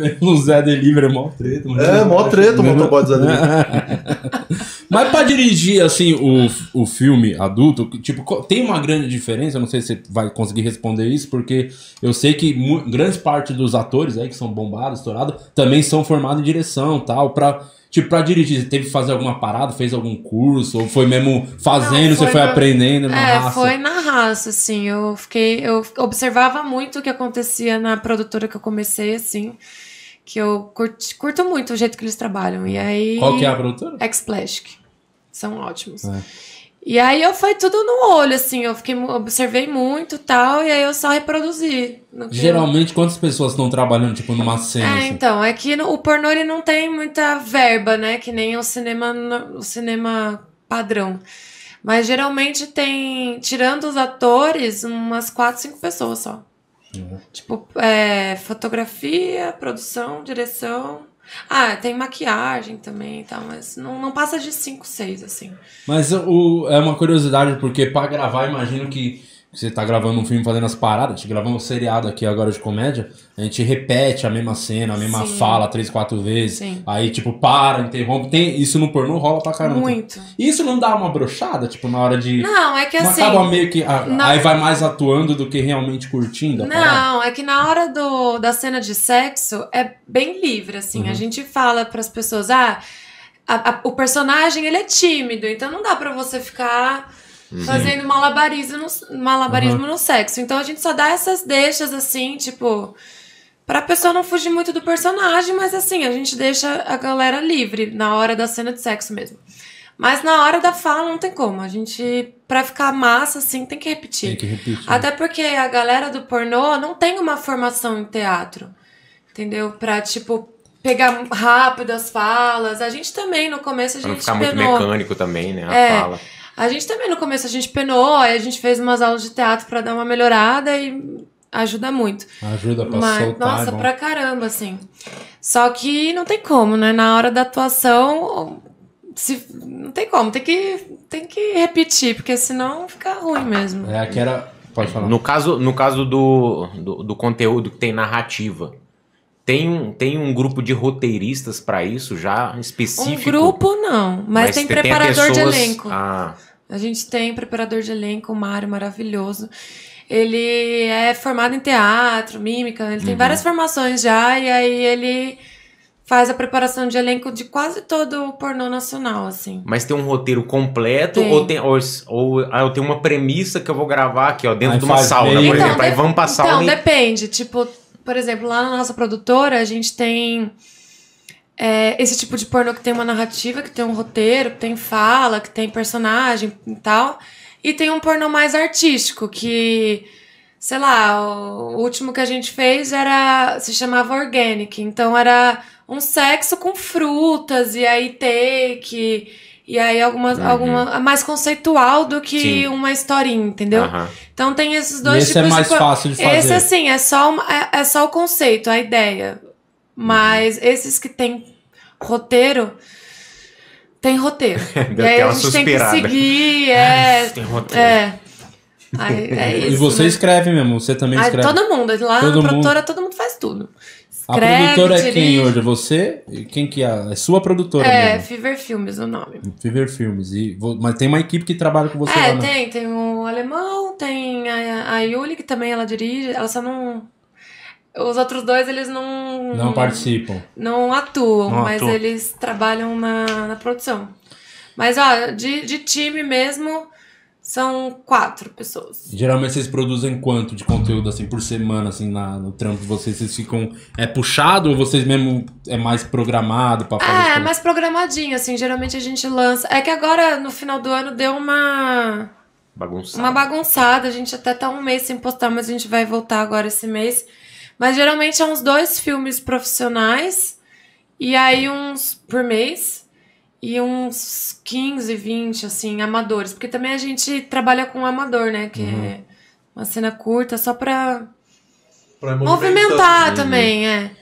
O Zé Delivery é mó treto mano. É, mó treto o né? motoboy do Zé Delivery. Mas pra dirigir, assim, o, o filme adulto, tipo, tem uma grande diferença, não sei se você vai conseguir responder isso, porque eu sei que grande parte dos atores aí que são bombados, estourados, também são formados em direção tal, pra... Tipo, pra dirigir, teve que fazer alguma parada, fez algum curso, ou foi mesmo fazendo, não, foi você foi na... aprendendo na é, raça? Foi na raça, assim. Eu fiquei. Eu observava muito o que acontecia na produtora que eu comecei, assim que eu curto muito o jeito que eles trabalham. E aí. Qual que é a produtora? Explastic. São ótimos. É. E aí eu fui tudo no olho, assim, eu fiquei, observei muito tal, e aí eu só reproduzi. Geralmente, quantas pessoas estão trabalhando, tipo, numa é, cena? É, assim? então, é que no, o pornô ele não tem muita verba, né? Que nem o cinema, o cinema padrão. Mas geralmente tem, tirando os atores, umas quatro, cinco pessoas só. Uhum. Tipo, é, fotografia, produção, direção. Ah, tem maquiagem também e tal, mas não, não passa de 5, 6, assim. Mas o, é uma curiosidade, porque para gravar, imagino que você tá gravando um filme fazendo as paradas, a gente gravou um seriado aqui agora de comédia, a gente repete a mesma cena, a mesma Sim. fala três, quatro vezes. Sim. Aí, tipo, para, interrompe. Tem, isso no pornô rola pra caramba. Muito. E isso não dá uma brochada, tipo, na hora de. Não, é que assim. Acaba meio que. A, na... Aí vai mais atuando do que realmente curtindo. A não, parada. é que na hora do, da cena de sexo é bem livre, assim. Uhum. A gente fala pras pessoas, ah, a, a, o personagem ele é tímido, então não dá pra você ficar Uhum. Fazendo malabarismo, no, malabarismo uhum. no sexo. Então a gente só dá essas deixas assim, tipo. Pra pessoa não fugir muito do personagem, mas assim, a gente deixa a galera livre na hora da cena de sexo mesmo. Mas na hora da fala não tem como. A gente, pra ficar massa, assim, tem que repetir. Tem que repetir. Até porque a galera do pornô não tem uma formação em teatro. Entendeu? Pra, tipo, pegar rápido as falas. A gente também, no começo, a pra gente. Pra ficar penou. muito mecânico também, né? A é, fala. A gente também no começo a gente penou, aí a gente fez umas aulas de teatro para dar uma melhorada e ajuda muito. Ajuda pra Mas, soltar. Nossa, igual... pra caramba, assim. Só que não tem como, né? Na hora da atuação, se, não tem como, tem que, tem que repetir, porque senão fica ruim mesmo. É, aqui era. Pode falar. No caso, no caso do, do, do conteúdo que tem narrativa. Tem um, tem um grupo de roteiristas para isso já específico? Um grupo não, mas, mas tem, tem, preparador tem pessoas... de elenco. Ah. A gente tem preparador de elenco, o Mário, maravilhoso. Ele é formado em teatro, mímica, ele uhum. tem várias formações já, e aí ele faz a preparação de elenco de quase todo o pornô nacional, assim. Mas tem um roteiro completo tem. ou tem ou, ou ah, eu tenho uma premissa que eu vou gravar aqui, ó, dentro aí de uma sauna, bem. por então, exemplo, aí vamos pra então, sauna. Então, e... depende, tipo, por exemplo, lá na nossa produtora, a gente tem é, esse tipo de pornô que tem uma narrativa, que tem um roteiro, que tem fala, que tem personagem e tal. E tem um pornô mais artístico, que, sei lá, o último que a gente fez era. se chamava Organic. Então era um sexo com frutas, e aí take. E aí alguma, uhum. alguma mais conceitual do que Sim. uma historinha, entendeu? Uhum. Então tem esses dois e esse é tipos é mais de... fácil de fazer. Esse assim, é só, uma, é, é, só o conceito, a ideia. Mas esses que tem roteiro, tem roteiro. e aí a gente suspirada. tem que seguir, ah, é. Ai, tem roteiro. É. Aí, é isso, e você né? escreve mesmo, você também escreve. Aí, todo mundo, lá todo na produtora todo mundo faz tudo. Escreve, a produtora dirige. é quem hoje? É você? Quem que é? É sua produtora É, mesmo. Fever Filmes o nome. Fever Filmes. E, mas tem uma equipe que trabalha com você é, lá, É, tem. Né? Tem o um alemão, tem a, a Yuli, que também ela dirige. Ela só não os outros dois, eles não. Não participam. Não atuam, não mas atuam. eles trabalham na, na produção. Mas, ó, de, de time mesmo, são quatro pessoas. Geralmente vocês produzem quanto de conteúdo, assim, por semana, assim, na, no trampo de vocês? Vocês ficam. É puxado ou vocês mesmo é mais programado para fazer? É, é mais programadinho, assim. Geralmente a gente lança. É que agora, no final do ano, deu uma. Bagunçada. Uma bagunçada. A gente até tá um mês sem postar, mas a gente vai voltar agora esse mês. Mas geralmente são é uns dois filmes profissionais e aí uns por mês e uns 15, 20, assim, amadores. Porque também a gente trabalha com amador, né? Que uhum. é uma cena curta só pra, pra movimentar né? também, é.